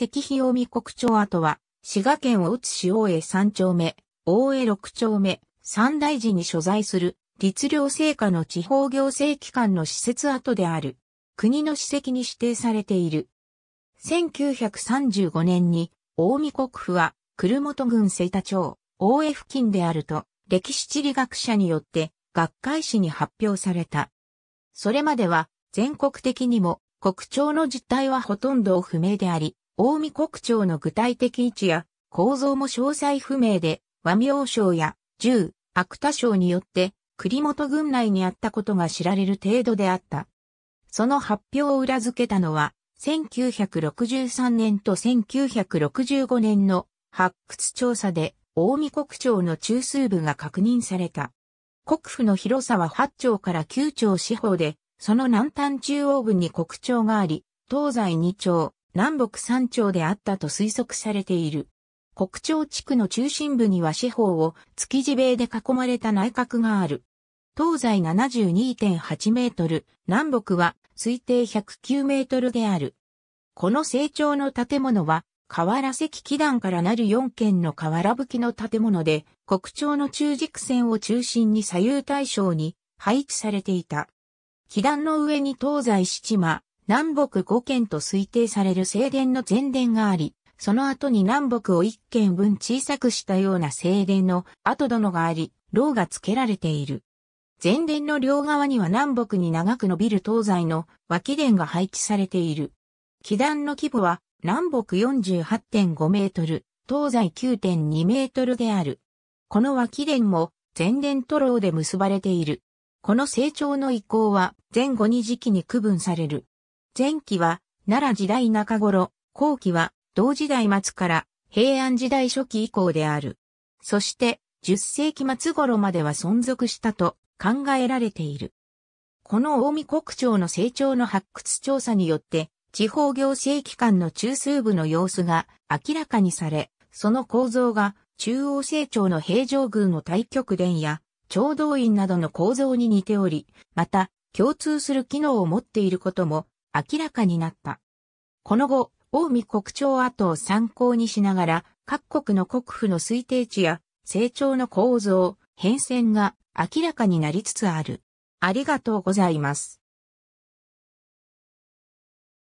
石碑大見国町跡は、滋賀県を津市大江三丁目、大江六丁目、三大寺に所在する、律令制下の地方行政機関の施設跡である。国の史跡に指定されている。1935年に、大見国府は、久留本郡瀬田町、大江付近であると、歴史地理学者によって、学会誌に発表された。それまでは、全国的にも、国庁の実態はほとんど不明であり、近江国庁の具体的位置や構造も詳細不明で、和名省や銃、芥田省によって栗本軍内にあったことが知られる程度であった。その発表を裏付けたのは、1963年と1965年の発掘調査で、近江国庁の中枢部が確認された。国府の広さは8丁から9丁四方で、その南端中央部に国庁があり、東西2丁、南北山頂であったと推測されている。国庁地区の中心部には四方を築地塀で囲まれた内閣がある。東西72.8メートル、南北は推定109メートルである。この成長の建物は、河原石基団からなる4軒の河原吹きの建物で、国庁の中軸線を中心に左右対称に配置されていた。基団の上に東西七間、南北5県と推定される正殿の前殿があり、その後に南北を1県分小さくしたような正殿の後殿があり、牢が付けられている。前殿の両側には南北に長く伸びる東西の脇殿が配置されている。基壇の規模は南北48.5メートル、東西9.2メートルである。この脇殿も前殿と牢で結ばれている。この成長の移行は前後に時期に区分される。前期は奈良時代中頃、後期は同時代末から平安時代初期以降である。そして、10世紀末頃までは存続したと考えられている。この大見国庁の成長の発掘調査によって、地方行政機関の中枢部の様子が明らかにされ、その構造が中央成長の平城宮の大極殿や調道院などの構造に似ており、また共通する機能を持っていることも明らかになった。この後、近江国庁跡を参考にしながら、各国の国府の推定値や成長の構造、変遷が明らかになりつつある。ありがとうございます。